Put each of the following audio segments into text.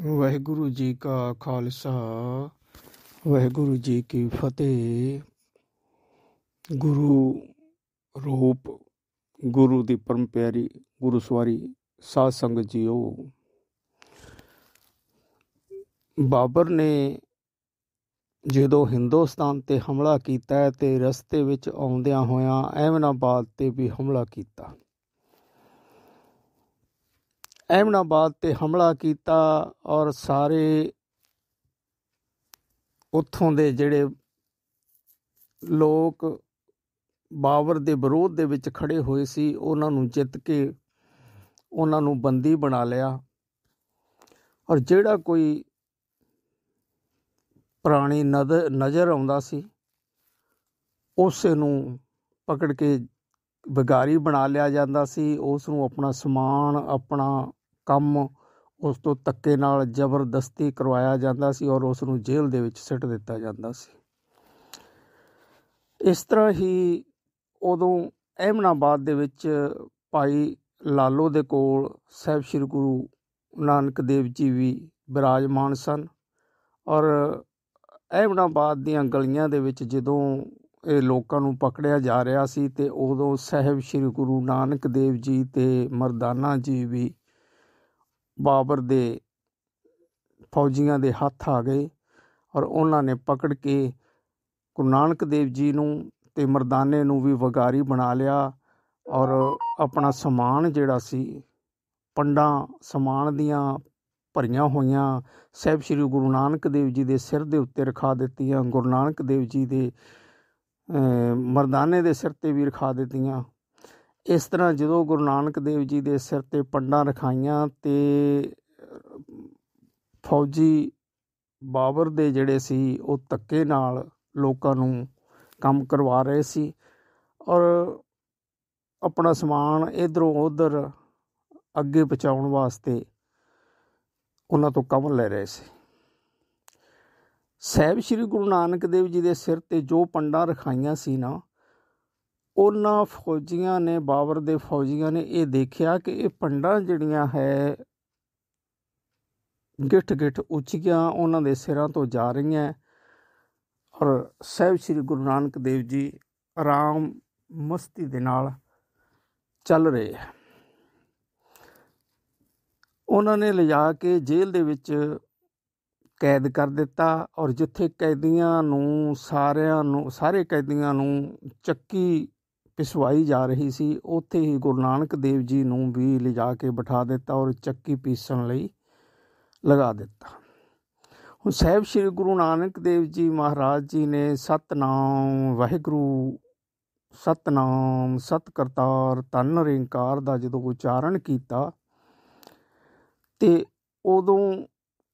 ਵਾਹਿਗੁਰੂ ਜੀ ਕਾ ਖਾਲਸਾ ਵਾਹਿਗੁਰੂ ਜੀ ਕੀ ਫਤਿਹ ਗੁਰੂ ਰੂਪ ਗੁਰੂ ਦੀ ਪਰਮ ਪਿਆਰੀ ਗੁਰੂ ਸਵਾਰੀ ਸਾਧ ਸੰਗਤ ਜੀਓ ਬਾਬਰ ਨੇ ਜਦੋਂ ਹਿੰਦੁਸਤਾਨ ਤੇ ਹਮਲਾ ਕੀਤਾ ਤੇ ਰਸਤੇ ਵਿੱਚ ਆਉਂਦਿਆਂ ਹੋਇਆਂ ਐਮਨਾਬਾਦ ਤੇ ਵੀ ਹਮਲਾ ਕੀਤਾ ਅਹਿਮਦਾਬਾਦ ਤੇ ਹਮਲਾ ਕੀਤਾ ਔਰ ਸਾਰੇ ਉੱਥੋਂ ਦੇ ਜਿਹੜੇ ਲੋਕ ਬਾਬਰ ਦੇ ਵਿਰੋਧ ਦੇ ਵਿੱਚ ਖੜੇ ਹੋਏ ਸੀ ਉਹਨਾਂ ਨੂੰ ਜਿੱਤ ਕੇ ਉਹਨਾਂ ਨੂੰ ਬੰਦੀ ਬਣਾ ਲਿਆ ਔਰ ਜਿਹੜਾ ਕੋਈ ਪੁਰਾਣੀ ਨਜ਼ਰ ਆਉਂਦਾ ਸੀ ਉਸੇ ਨੂੰ ਪਕੜ ਕੇ ਵਿਗਾਰੀ ਬਣਾ ਲਿਆ ਜਾਂਦਾ ਸੀ ਉਸ ਨੂੰ ਆਪਣਾ ਸਮਾਨ ਆਪਣਾ ਕੰਮ ਉਸ ਤੋਂ ਤੱਕੇ ਨਾਲ ਜ਼ਬਰਦਸਤੀ ਕਰਵਾਇਆ ਜਾਂਦਾ ਸੀ ਔਰ ਉਸ ਨੂੰ ਜੇਲ੍ਹ ਦੇ ਵਿੱਚ ਸਿੱਟ ਦਿੱਤਾ ਜਾਂਦਾ ਸੀ ਇਸ ਤਰ੍ਹਾਂ ਹੀ ਉਦੋਂ ਅਹਿਮਨਾਬਾਦ ਦੇ ਵਿੱਚ ਭਾਈ ਲਾਲੋ ਦੇ ਕੋਲ ਸਹਿਬ ਸ੍ਰੀ ਗੁਰੂ ਨਾਨਕ ਦੇਵ ਜੀ ਵੀ ਬਿਰਾਜਮਾਨ ਸਨ ਔਰ ਅਹਿਮਦਾਬਾਦ ਦੀਆਂ ਗਲੀਆਂ ਦੇ ਵਿੱਚ ਜਦੋਂ ਇਹ ਲੋਕਾਂ ਨੂੰ ਪਕੜਿਆ ਜਾ ਰਿਹਾ ਸੀ ਤੇ ਉਦੋਂ ਸਹਿਬ ਸ੍ਰੀ ਗੁਰੂ ਨਾਨਕ ਦੇਵ ਜੀ ਤੇ ਮਰਦਾਨਾ ਜੀ ਵੀ ਬਾਬਰ ਦੇ ਫੌਜੀਆਂ ਦੇ ਹੱਥ ਆ ਗਏ ਔਰ ਉਹਨਾਂ ਨੇ ਪਕੜ ਕੇ ਗੁਰੂ ਨਾਨਕ ਦੇਵ ਜੀ ਨੂੰ ਤੇ ਮਰਦਾਨੇ ਨੂੰ ਵੀ ਵਗਾਰੀ ਬਣਾ ਲਿਆ ਔਰ ਆਪਣਾ ਸਮਾਨ ਜਿਹੜਾ ਸੀ ਪੰਡਾਂ ਸਮਾਨ ਦੀਆਂ ਭਰੀਆਂ ਹੋਈਆਂ ਸਹਿਬ ਸ੍ਰੀ ਗੁਰੂ ਨਾਨਕ ਦੇਵ ਜੀ ਦੇ ਸਿਰ ਦੇ ਉੱਤੇ ਰਖਾ ਦਿੱਤੀਆਂ ਗੁਰੂ ਨਾਨਕ ਦੇਵ ਜੀ ਦੇ ਮਰਦਾਨੇ ਦੇ ਸਿਰ ਤੇ ਵੀ ਰਖਾ ਦਿੱਤੀਆਂ ਇਸ ਤਰ੍ਹਾਂ ਜਦੋਂ ਗੁਰੂ ਨਾਨਕ ਦੇਵ ਜੀ ਦੇ ਸਿਰ ਤੇ ਪੰਡਾਂ ਰਖਾਈਆਂ ਤੇ ਫੌਜੀ ਬਾਬਰ ਦੇ ਜਿਹੜੇ ਸੀ ਉਹ ਤੱਕੇ ਨਾਲ ਲੋਕਾਂ ਨੂੰ ਕੰਮ ਕਰਵਾ ਰਹੇ ਸੀ ਔਰ ਆਪਣਾ ਸਮਾਨ ਇਧਰੋਂ ਉਧਰ ਅੱਗੇ ਪਹੁੰਚਾਉਣ ਵਾਸਤੇ ਉਹਨਾਂ ਤੋਂ ਕੰਮ ਲੈ ਰਹੇ ਸੀ ਸਹਿਬ ਸ੍ਰੀ ਗੁਰੂ ਨਾਨਕ ਦੇਵ ਜੀ ਦੇ ਸਿਰ ਤੇ ਜੋ ਪੰਡਾਂ ਰਖਾਈਆਂ ਸੀ ਨਾ ਉਹਨਾਂ ਫੌਜੀਆਂ ਨੇ ਬਾਬਰ ਦੇ ਫੌਜੀਆਂ ਨੇ ਇਹ ਦੇਖਿਆ ਕਿ ਇਹ ਪੰਡਾਂ ਜਿਹੜੀਆਂ ਹੈ ਗਿੱਠ ਗਿੱਠ ਉੱਚੀਆਂ ਉਹਨਾਂ ਦੇ ਸਿਰਾਂ ਤੋਂ ਜਾ ਰਹੀਆਂ ਔਰ ਸਹਿਬ ਸ੍ਰੀ ਗੁਰੂ ਨਾਨਕ ਦੇਵ ਜੀ ਆਰਾਮ ਮਸਤੀ ਦੇ ਨਾਲ ਚੱਲ ਰਹੇ ਹੈ ਉਹਨਾਂ ਨੇ ਲਿਜਾ ਕੇ ਜੇਲ੍ਹ ਦੇ ਵਿੱਚ ਕੈਦ ਕਰ ਦਿੱਤਾ ਔਰ ਜਿੱਥੇ ਕੈਦੀਆਂ ਨੂੰ ਸਾਰਿਆਂ ਨੂੰ ਸਾਰੇ ਕੈਦੀਆਂ ਨੂੰ ਚੱਕੀ ਪਿਸਵਾਈ ਜਾ ਰਹੀ ਸੀ ਉੱਥੇ ਹੀ ਗੁਰੂ ਨਾਨਕ ਦੇਵ ਜੀ ਨੂੰ ਵੀ ਲਿਜਾ ਕੇ ਬਿਠਾ ਦਿੱਤਾ ਔਰ ਚੱਕੀ ਪੀਸਣ ਲਈ ਲਗਾ ਦਿੱਤਾ ਹੁਣ ਸਹਿਬ ਸ੍ਰੀ ਗੁਰੂ ਨਾਨਕ ਦੇਵ ਜੀ ਮਹਾਰਾਜ ਜੀ ਨੇ ਸਤਨਾਮ ਵਾਹਿਗੁਰੂ ਸਤਨਾਮ ਸਤਕਰਤਾਰ ਤਨ ਰਿੰਕਾਰ ਦਾ ਜਦੋਂ ਉਚਾਰਨ ਕੀਤਾ ਤੇ ਉਦੋਂ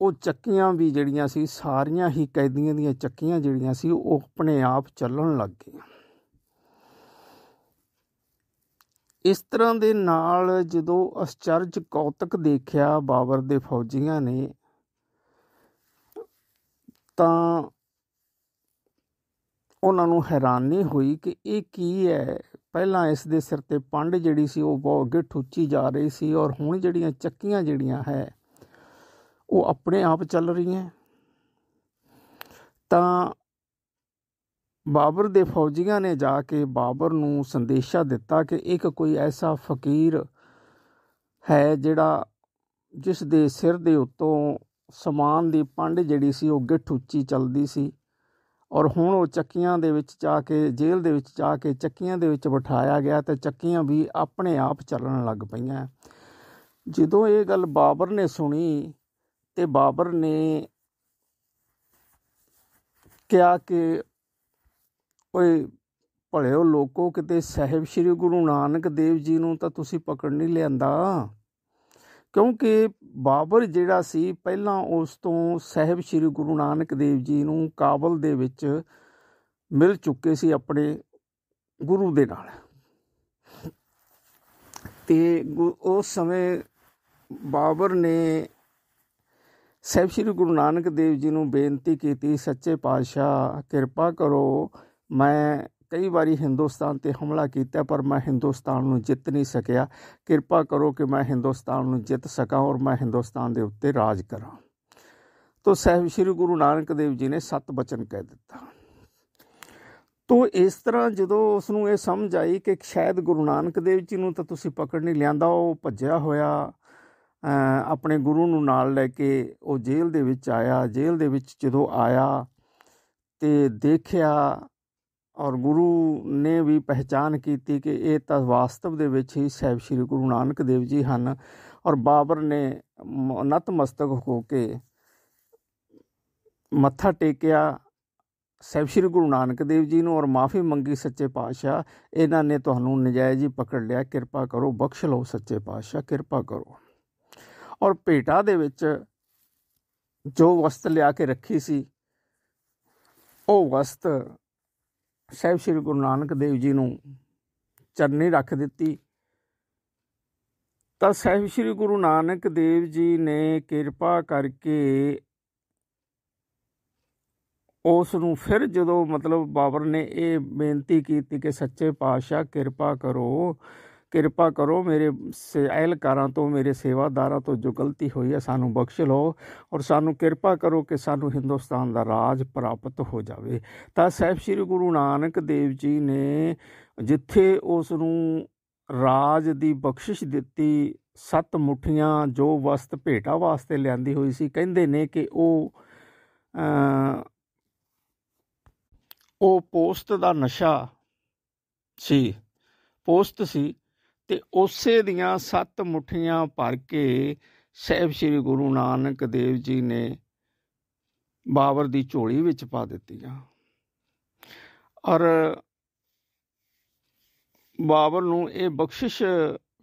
ਉਹ ਚੱਕੀਆਂ ਵੀ ਜਿਹੜੀਆਂ ਸੀ ਸਾਰੀਆਂ ਹੀ ਕੈਦੀਆਂ ਦੀਆਂ ਚੱਕੀਆਂ ਜਿਹੜੀਆਂ ਸੀ ਉਹ ਆਪਣੇ ਆਪ ਚੱਲਣ ਲੱਗ ਗਈਆਂ ਇਸ ਤਰ੍ਹਾਂ ਦੇ ਨਾਲ ਜਦੋਂ ਅਚਰਜ ਕੌਤਕ ਦੇਖਿਆ ਬਾਬਰ ਦੇ ਫੌਜੀਆਂ ਨੇ ਤਾਂ ਉਹਨਾਂ ਨੂੰ ਹੈਰਾਨੀ ਹੋਈ ਕਿ ਇਹ ਕੀ ਹੈ ਪਹਿਲਾਂ ਇਸ ਦੇ ਸਿਰ ਤੇ ਪੰਡ ਜਿਹੜੀ ਸੀ ਉਹ ਬਹੁਤ ਅੱਗੇ ਉੱਚੀ ਜਾ ਰਹੀ ਸੀ ਔਰ ਹੁਣ ਜਿਹੜੀਆਂ ਚੱਕੀਆਂ ਜਿਹੜੀਆਂ ਹੈ ਉਹ ਆਪਣੇ ਆਪ ਚੱਲ ਰਹੀਆਂ ਤਾਂ ਬਾਬਰ ਦੇ ਫੌਜੀਆਂ ਨੇ ਜਾ ਕੇ ਬਾਬਰ ਨੂੰ ਸੰਦੇਸ਼ਾ ਦਿੱਤਾ ਕਿ ਇੱਕ ਕੋਈ ਐਸਾ ਫਕੀਰ ਹੈ ਜਿਹੜਾ ਜਿਸ ਦੇ ਸਿਰ ਦੇ ਉੱਤੋਂ ਸਮਾਨ ਦੀ ਪੰਡ ਜਿਹੜੀ ਸੀ ਉਹ ਗਿੱਠ ਉੱਚੀ ਚੱਲਦੀ ਸੀ ਔਰ ਹੁਣ ਉਹ ਚੱਕੀਆਂ ਦੇ ਵਿੱਚ ਜਾ ਕੇ ਜੇਲ੍ਹ ਦੇ ਵਿੱਚ ਜਾ ਕੇ ਚੱਕੀਆਂ ਦੇ ਵਿੱਚ ਬਿਠਾਇਆ ਗਿਆ ਤੇ ਚੱਕੀਆਂ ਵੀ ਆਪਣੇ ਆਪ ਚੱਲਣ ਲੱਗ ਪਈਆਂ ਜਦੋਂ ਇਹ ਗੱਲ ਬਾਬਰ ਨੇ ਸੁਣੀ ਤੇ ਬਾਬਰ ਨੇ ਕਿਹਾ ਕਿ ਓਏ ਉਹ ਲੋਕੋ ਕਿਤੇ ਸਹਿਬ ਸ੍ਰੀ ਗੁਰੂ ਨਾਨਕ ਦੇਵ ਜੀ ਨੂੰ ਤਾਂ ਤੁਸੀਂ ਪਕੜ ਨਹੀਂ ਲਿਆਂਦਾ ਕਿਉਂਕਿ ਬਾਬਰ ਜਿਹੜਾ ਸੀ ਪਹਿਲਾਂ ਉਸ ਤੋਂ ਸਹਿਬ ਸ੍ਰੀ ਗੁਰੂ ਨਾਨਕ ਦੇਵ ਜੀ ਨੂੰ ਕਾਬਲ ਦੇ ਵਿੱਚ ਮਿਲ ਚੁੱਕੇ ਸੀ ਆਪਣੇ ਗੁਰੂ ਦੇ ਨਾਲ ਤੇ ਉਸ ਸਮੇਂ ਬਾਬਰ ਨੇ ਸਹਿਬ ਸ੍ਰੀ ਗੁਰੂ ਨਾਨਕ ਦੇਵ ਜੀ ਨੂੰ ਬੇਨਤੀ ਕੀਤੀ ਸੱਚੇ ਪਾਤਸ਼ਾਹ ਕਿਰਪਾ ਕਰੋ ਮੈਂ ਕਈ ਵਾਰੀ ਹਿੰਦੁਸਤਾਨ ਤੇ ਹਮਲਾ ਕੀਤਾ ਪਰ ਮੈਂ ਹਿੰਦੁਸਤਾਨ ਨੂੰ ਜਿੱਤ ਨਹੀਂ ਸਕਿਆ ਕਿਰਪਾ ਕਰੋ ਕਿ ਮੈਂ ਹਿੰਦੁਸਤਾਨ ਨੂੰ ਜਿੱਤ ਸਕਾਂ ਔਰ ਮੈਂ ਹਿੰਦੁਸਤਾਨ ਦੇ ਉੱਤੇ ਰਾਜ ਕਰਾਂ ਤੋ ਸਹਿਬ ਸ੍ਰੀ ਗੁਰੂ ਨਾਨਕ ਦੇਵ ਜੀ ਨੇ ਸਤ ਬਚਨ ਕਹਿ ਦਿੱਤਾ ਤੋ ਇਸ ਤਰ੍ਹਾਂ ਜਦੋਂ ਉਸ ਨੂੰ ਇਹ ਸਮਝ ਆਈ ਕਿ ਸ਼ਾਇਦ ਗੁਰੂ ਨਾਨਕ ਦੇਵ ਜੀ ਨੂੰ ਤਾਂ ਤੁਸੀਂ ਪਕੜ ਨਹੀਂ ਲਿਆਂਦਾ ਉਹ ਭੱਜਿਆ ਹੋਇਆ ਆਪਣੇ ਗੁਰੂ ਨੂੰ ਨਾਲ ਲੈ ਕੇ ਉਹ ਜੇਲ੍ਹ ਦੇ ਵਿੱਚ ਆਇਆ ਜੇਲ੍ਹ ਦੇ ਵਿੱਚ ਜਦੋਂ ਆਇਆ ਤੇ ਦੇਖਿਆ ਔਰ ਗੁਰੂ ਨੇ ਵੀ ਪਹਿਚਾਨ ਕੀਤੀ ਕਿ ਇਹ ਤਾਂ ਵਾਸਤਵ ਦੇ ਵਿੱਚ ਹੀ ਸਹਿਬ ਸ੍ਰੀ ਗੁਰੂ ਨਾਨਕ ਦੇਵ ਜੀ ਹਨ ਔਰ ਬਾਬਰ ਨੇ ਨਤਮਸਤਕ ਹੋ ਕੇ ਮੱਥਾ ਟੇਕਿਆ ਸਹਿਬ ਸ੍ਰੀ ਗੁਰੂ ਨਾਨਕ ਦੇਵ ਜੀ ਨੂੰ ਔਰ ਮਾਫੀ ਮੰਗੀ ਸੱਚੇ ਪਾਤਸ਼ਾਹ ਇਹਨਾਂ ਨੇ ਤੁਹਾਨੂੰ ਨਜਾਇਜ਼ ਹੀ ਪਕੜ ਲਿਆ ਕਿਰਪਾ ਕਰੋ ਬਖਸ਼ ਲਓ ਸੱਚੇ ਪਾਤਸ਼ਾਹ ਕਿਰਪਾ ਕਰੋ ਔਰ ਭੇਟਾ ਦੇ ਵਿੱਚ ਜੋ ਵਸਤ ਲਿਆ ਕੇ ਰੱਖੀ ਸੀ ਉਹ ਵਸਤ ਸਹਿਬ ਸ੍ਰੀ ਗੁਰੂ ਨਾਨਕ ਦੇਵ ਜੀ ਨੂੰ ਚਰਨੀ ਰੱਖ ਦਿੱਤੀ ਤਾਂ ਸਹਿਬ ਸ੍ਰੀ ਗੁਰੂ ਨਾਨਕ ਦੇਵ ਜੀ ਨੇ ਕਿਰਪਾ ਕਰਕੇ ਉਸ ਨੂੰ ਫਿਰ ਜਦੋਂ ਮਤਲਬ ਬਾਬਰ ਨੇ ਇਹ ਬੇਨਤੀ ਕੀਤੀ ਕਿ ਸੱਚੇ ਪਾਤਸ਼ਾਹ ਕਿਰਪਾ ਕਰੋ ਕਿਰਪਾ ਕਰੋ ਮੇਰੇ ਅਹਿਲਕਾਰਾਂ ਤੋਂ ਮੇਰੇ ਸੇਵਾਦਾਰਾਂ ਤੋਂ ਜੋ ਗਲਤੀ ਹੋਈ ਹੈ ਸਾਨੂੰ ਬਖਸ਼ ਲਓ ਔਰ ਸਾਨੂੰ ਕਿਰਪਾ ਕਰੋ ਕਿ ਸਾਨੂੰ ਹਿੰਦੁਸਤਾਨ ਦਾ ਰਾਜ ਪ੍ਰਾਪਤ ਹੋ ਜਾਵੇ ਤਾਂ ਸਹਿਬ ਸ੍ਰੀ ਗੁਰੂ ਨਾਨਕ ਦੇਵ ਜੀ ਨੇ ਜਿੱਥੇ ਉਸ ਨੂੰ ਰਾਜ ਦੀ ਬਖਸ਼ਿਸ਼ ਦਿੱਤੀ ਸੱਤ ਮੁਠੀਆਂ ਜੋ ਵਸਤ ਭੇਟਾ ਵਾਸਤੇ ਲਿਆਂਦੀ ਹੋਈ ਸੀ ਕਹਿੰਦੇ ਨੇ ਕਿ ਉਹ ਉਹ ਪੋਸਟ ਦਾ ਨਸ਼ਾ ਸੀ ਪੋਸਟ ਸੀ ਤੇ ਉਸੇ ਦੀਆਂ ਸੱਤ ਮੁਠੀਆਂ ਭਰ ਕੇ ਸਹਿਬ ਸ੍ਰੀ ਗੁਰੂ ਨਾਨਕ ਦੇਵ ਜੀ ਨੇ ਬਾਬਰ ਦੀ ਝੋਲੀ ਵਿੱਚ ਪਾ ਦਿੱਤੀਆਂ ਔਰ ਬਾਬਰ ਨੂੰ ਇਹ ਬਖਸ਼ਿਸ਼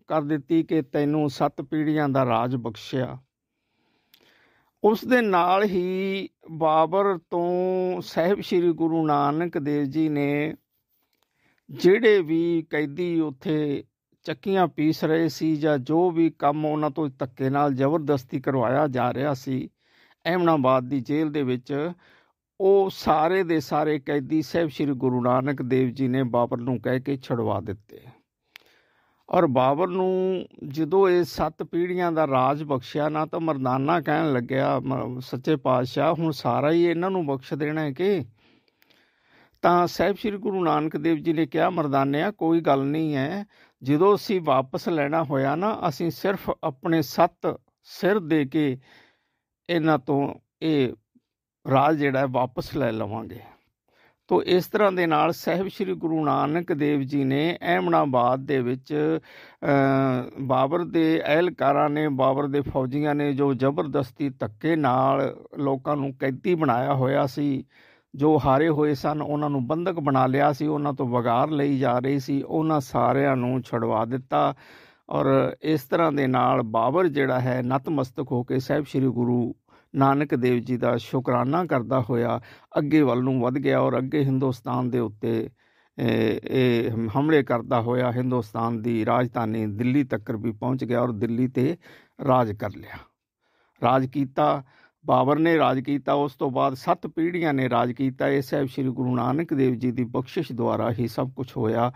ਕਰ ਦਿੱਤੀ ਕਿ ਤੈਨੂੰ ਸੱਤ ਪੀੜ੍ਹੀਆਂ ਦਾ ਰਾਜ ਬਖਸ਼ਿਆ ਉਸ ਦੇ ਨਾਲ ਹੀ ਬਾਬਰ ਤੋਂ ਸਹਿਬ ਸ੍ਰੀ ਗੁਰੂ ਨਾਨਕ ਦੇਵ ਜੀ ਨੇ ਜਿਹੜੇ ਵੀ ਕੈਦੀ ਉੱਥੇ ਚੱਕੀਆਂ ਪੀਸ ਰਹੇ ਸੀ ਜਾਂ ਜੋ ਵੀ ਕੰਮ ਉਹਨਾਂ ਤੋਂ ਧੱਕੇ ਨਾਲ ਜ਼ਬਰਦਸਤੀ ਕਰਵਾਇਆ ਜਾ ਰਿਹਾ ਸੀ ਅਹਿਮਦਾਬਾਦ ਦੀ ਜੇਲ੍ਹ ਦੇ ਵਿੱਚ ਉਹ ਸਾਰੇ ਦੇ ਸਾਰੇ ਕੈਦੀ ਸਹਿਬ ਸ੍ਰੀ ਗੁਰੂ ਨਾਨਕ ਦੇਵ ਜੀ ਨੇ ਬਾਬਰ ਨੂੰ ਕਹਿ ਕੇ ਛਡਵਾ ਦਿੱਤੇ ਔਰ ਬਾਬਰ ਨੂੰ ਜਦੋਂ ਇਹ ਸੱਤ ਪੀੜ੍ਹੀਆਂ ਦਾ ਰਾਜ ਬਖਸ਼ਿਆ ਨਾ ਤਾਂ ਮਰਦਾਨਾ ਕਹਿਣ ਲੱਗਿਆ ਸੱਚੇ ਪਾਤਸ਼ਾਹ ਹੁਣ ਸਾਰਾ ਹੀ ਇਹਨਾਂ ਨੂੰ ਬਖਸ਼ ਦੇਣਾ ਹੈ ਕਿ ਤਾਂ ਸਹਿਬ ਸ੍ਰੀ ਗੁਰੂ ਨਾਨਕ ਦੇਵ ਜੀ ਨੇ ਕਿਹਾ ਮਰਦਾਨਿਆ ਕੋਈ ਗੱਲ ਨਹੀਂ ਹੈ ਜਦੋਂ ਅਸੀਂ ਵਾਪਸ ਲੈਣਾ ਹੋਇਆ ਨਾ ਅਸੀਂ ਸਿਰਫ ਆਪਣੇ ਸੱਤ ਸਿਰ ਦੇ ਕੇ ਇਹਨਾਂ ਤੋਂ ਇਹ ਰਾਜ ਜਿਹੜਾ ਵਾਪਸ ਲੈ ਲਵਾਂਗੇ ਤੋ ਇਸ ਤਰ੍ਹਾਂ ਦੇ ਨਾਲ ਸਹਿਬ ਸ੍ਰੀ ਗੁਰੂ ਨਾਨਕ ਦੇਵ ਜੀ ਨੇ ਅਹਿਮਦਾਬਾਦ ਦੇ ਵਿੱਚ ਬਾਬਰ ਦੇ ਅਹਿਲਕਾਰਾਂ ਨੇ ਬਾਬਰ ਦੇ ਫੌਜੀਆਂ ਨੇ ਜੋ ਜ਼ਬਰਦਸਤੀ ਧੱਕੇ ਨਾਲ ਲੋਕਾਂ ਨੂੰ ਕੈਦੀ ਬਣਾਇਆ ਹੋਇਆ ਸੀ ਜੋ ਹਾਰੇ ਹੋਏ ਸਨ ਉਹਨਾਂ ਨੂੰ ਬੰਧਕ ਬਣਾ ਲਿਆ ਸੀ ਉਹਨਾਂ ਤੋਂ ਵਗਾਰ ਲਈ ਜਾ ਰਹੀ ਸੀ ਉਹਨਾਂ ਸਾਰਿਆਂ ਨੂੰ ਛਡਵਾ ਦਿੱਤਾ ਔਰ ਇਸ ਤਰ੍ਹਾਂ ਦੇ ਨਾਲ ਬਾਬਰ ਜਿਹੜਾ ਹੈ ਨਤਮਸਤਕ ਹੋ ਕੇ ਸਹਿਬ ਸ੍ਰੀ ਗੁਰੂ ਨਾਨਕ ਦੇਵ ਜੀ ਦਾ ਸ਼ੁਕਰਾਨਾ ਕਰਦਾ ਹੋਇਆ ਅੱਗੇ ਵੱਲ ਨੂੰ ਵੱਧ ਗਿਆ ਔਰ ਅੱਗੇ ਹਿੰਦੁਸਤਾਨ ਦੇ ਉੱਤੇ ਇਹ ਹਮਲੇ ਕਰਦਾ ਹੋਇਆ ਹਿੰਦੁਸਤਾਨ ਦੀ ਰਾਜਧਾਨੀ ਦਿੱਲੀ ਤੱਕ ਵੀ ਪਹੁੰਚ ਗਿਆ ਔਰ ਦਿੱਲੀ ਤੇ ਰਾਜ ਕਰ ਲਿਆ ਰਾਜ ਕੀਤਾ ਬਾਬਰ ਨੇ ਰਾਜ ਕੀਤਾ ਉਸ ਤੋਂ ਬਾਅਦ ਸੱਤ ਪੀੜ੍ਹੀਆਂ ਨੇ ਰਾਜ ਕੀਤਾ ਇਹ ਸਹਿਬ ਸ੍ਰੀ ਗੁਰੂ ਨਾਨਕ ਦੇਵ ਜੀ ਦੀ ਬਖਸ਼ਿਸ਼ ਦੁਆਰਾ ਹੀ ਸਭ ਕੁਝ ਹੋਇਆ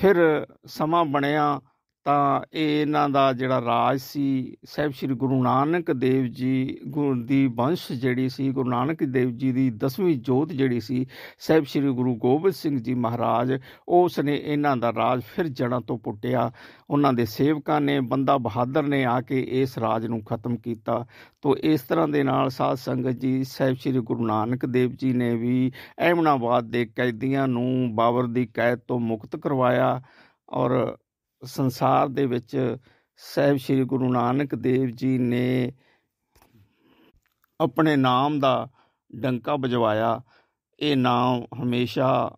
ਫਿਰ ਸਮਾਂ ਬਣਿਆ ਤਾਂ ਇਹ ਇਹਨਾਂ ਦਾ ਜਿਹੜਾ ਰਾਜ ਸੀ ਸਹਿਬ ਸ੍ਰੀ ਗੁਰੂ ਨਾਨਕ ਦੇਵ ਜੀ ਗੁਰੂ ਦੀ ਵੰਸ਼ ਜਿਹੜੀ ਸੀ ਗੁਰੂ ਨਾਨਕ ਦੇਵ ਜੀ ਦੀ 10ਵੀਂ ਜੋਤ ਜਿਹੜੀ ਸੀ ਸਹਿਬ ਸ੍ਰੀ ਗੁਰੂ ਗੋਬਿੰਦ ਸਿੰਘ ਜੀ ਮਹਾਰਾਜ ਉਸ ਨੇ ਇਹਨਾਂ ਦਾ ਰਾਜ ਫਿਰ ਜੜਾਂ ਤੋਂ ਪੁੱਟਿਆ ਉਹਨਾਂ ਦੇ ਸੇਵਕਾਂ ਨੇ ਬੰਦਾ ਬਹਾਦਰ ਨੇ ਆ ਕੇ ਇਸ ਰਾਜ ਨੂੰ ਖਤਮ ਕੀਤਾ ਤੋਂ ਇਸ ਤਰ੍ਹਾਂ ਦੇ ਨਾਲ ਸਾਧ ਸੰਗਤ ਜੀ ਸਹਿਬ ਸ੍ਰੀ ਗੁਰੂ ਨਾਨਕ ਦੇਵ ਜੀ ਨੇ ਵੀ ਐਮਨਾਬਾਦ ਦੇ ਕੈਦੀਆਂ ਨੂੰ ਬਾਬਰ ਦੀ ਕੈਦ ਤੋਂ ਮੁਕਤ ਕਰਵਾਇਆ ਔਰ ਸੰਸਾਰ ਦੇ ਵਿੱਚ ਸਹਿਬ ਸ੍ਰੀ ਗੁਰੂ ਨਾਨਕ ਦੇਵ ਜੀ ਨੇ ਆਪਣੇ ਨਾਮ ਦਾ ਡੰਕਾ ਵਜਵਾਇਆ ਇਹ ਨਾਮ ਹਮੇਸ਼ਾ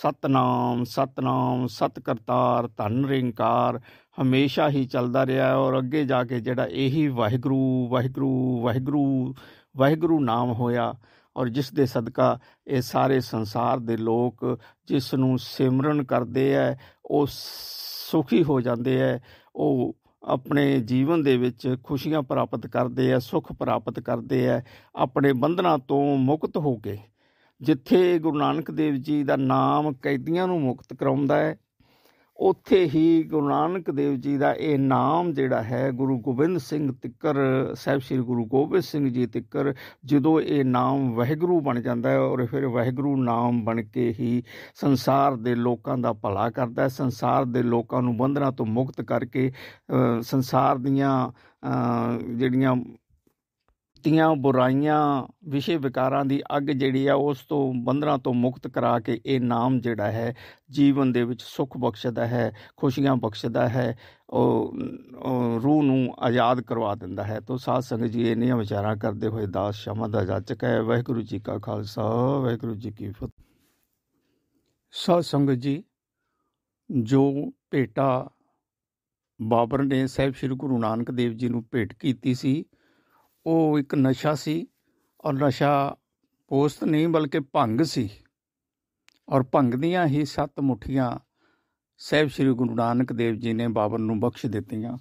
ਸਤਨਾਮ ਸਤਨਾਮ ਸਤਕਰਤਾਰ ਧੰਨ ਰਿੰਕਾਰ ਹਮੇਸ਼ਾ ਹੀ ਚੱਲਦਾ ਰਿਹਾ ਹੈ ਔਰ ਅੱਗੇ ਜਾ ਕੇ ਜਿਹੜਾ ਇਹੀ ਵਾਹਿਗੁਰੂ ਵਾਹਿਗੁਰੂ ਵਾਹਿਗੁਰੂ ਵਾਹਿਗੁਰੂ ਨਾਮ ਹੋਇਆ ਔਰ ਜਿਸ ਦੇ ਸਦਕਾ ਇਹ ਸਾਰੇ ਸੰਸਾਰ ਦੇ ਲੋਕ ਜਿਸ ਨੂੰ ਸਿਮਰਨ ਕਰਦੇ ਐ ਉਹ ਸੁਖੀ ਹੋ ਜਾਂਦੇ ਐ ਉਹ ਆਪਣੇ ਜੀਵਨ ਦੇ ਵਿੱਚ ਖੁਸ਼ੀਆਂ ਪ੍ਰਾਪਤ ਕਰਦੇ ਐ ਸੁਖ ਪ੍ਰਾਪਤ ਕਰਦੇ ਐ ਆਪਣੇ ਬੰਧਨਾਂ ਤੋਂ ਮੁਕਤ ਹੋ ਕੇ ਜਿੱਥੇ ਗੁਰੂ ਨਾਨਕ ਦੇਵ ਜੀ ਦਾ ਨਾਮ ਕੈਦੀਆਂ ਨੂੰ ਮੁਕਤ ਕਰਾਉਂਦਾ ਹੈ ਉੱਥੇ ਹੀ ਗੁਰੂ ਨਾਨਕ ਦੇਵ ਜੀ ਦਾ ਇਹ ਨਾਮ ਜਿਹੜਾ ਹੈ ਗੁਰੂ ਗੋਬਿੰਦ ਸਿੰਘ ਤਿੱਕਰ ਸਾਹਿਬ ਸ੍ਰੀ ਗੁਰੂ ਗੋਬਿੰਦ ਸਿੰਘ ਜੀ ਤਿੱਕਰ ਜਦੋਂ ਇਹ ਨਾਮ ਵਹਿਗੁਰੂ ਬਣ ਜਾਂਦਾ ਹੈ ਔਰ ਫਿਰ ਵਹਿਗੁਰੂ ਨਾਮ ਬਣ ਕੇ ਹੀ ਸੰਸਾਰ ਦੇ ਲੋਕਾਂ ਦਾ ਭਲਾ ਕਰਦਾ ਹੈ ਸੰਸਾਰ ਦੇ ਲੋਕਾਂ ਨੂੰ ਬੰਧਨਾਂ ਤੋਂ ਮੁਕਤ ਕਰਕੇ ਸੰਸਾਰ ਦੀਆਂ ਜਿਹੜੀਆਂ ਕੀਤੀਆਂ ਬੁਰਾਈਆਂ ਵਿਸ਼ੇ ਵਿਕਾਰਾਂ ਦੀ ਅੱਗ ਜਿਹੜੀ ਆ ਉਸ ਤੋਂ ਬੰਧਨਾਂ ਤੋਂ ਮੁਕਤ ਕਰਾ ਕੇ ਇਹ ਨਾਮ ਜਿਹੜਾ ਹੈ ਜੀਵਨ ਦੇ ਵਿੱਚ ਸੁੱਖ ਬਖਸ਼ਦਾ ਹੈ ਖੁਸ਼ੀਆਂ ਬਖਸ਼ਦਾ ਹੈ ਉਹ ਰੂਹ ਨੂੰ ਆਜ਼ਾਦ ਕਰਵਾ ਦਿੰਦਾ ਹੈ ਤੋਂ ਸਾਧ ਸੰਗਤ ਜੀ ਇਹ ਨਹੀਂ ਵਿਚਾਰਾਂ ਕਰਦੇ ਹੋਏ ਦਾਸ ਸ਼ਮਾ ਦਾ ਚੁੱਕਾ ਹੈ ਵਾਹਿਗੁਰੂ ਜੀ ਕਾ ਖਾਲਸਾ ਵਾਹਿਗੁਰੂ ਜੀ ਕੀ ਫਤਿਹ ਸਾਧ ਸੰਗਤ ਜੀ ਜੋ ਭੇਟਾ ਬਾਬਰ ਨੇ ਸਹਿਬ ਸ੍ਰੀ ਗੁਰੂ ਨਾਨਕ ਦੇਵ ਜੀ ਨੂੰ ਭੇਟ ਕੀਤੀ ਸੀ ਉਹ ਇੱਕ ਨਸ਼ਾ ਸੀ ਔਰ ਨਸ਼ਾ ਪੋਸਤ ਨਹੀਂ ਬਲਕਿ ਭੰਗ ਸੀ ਔਰ ਭੰਗ ਦੀਆਂ ਹੀ ਸੱਤ ਮੁਠੀਆਂ ਸਹਿਬ ਸ੍ਰੀ ਗੁਰੂ ਨਾਨਕ ਦੇਵ ਜੀ ਨੇ ਬਾਬਰ ਨੂੰ ਬਖਸ਼ ਦਿੱਤੀਆਂ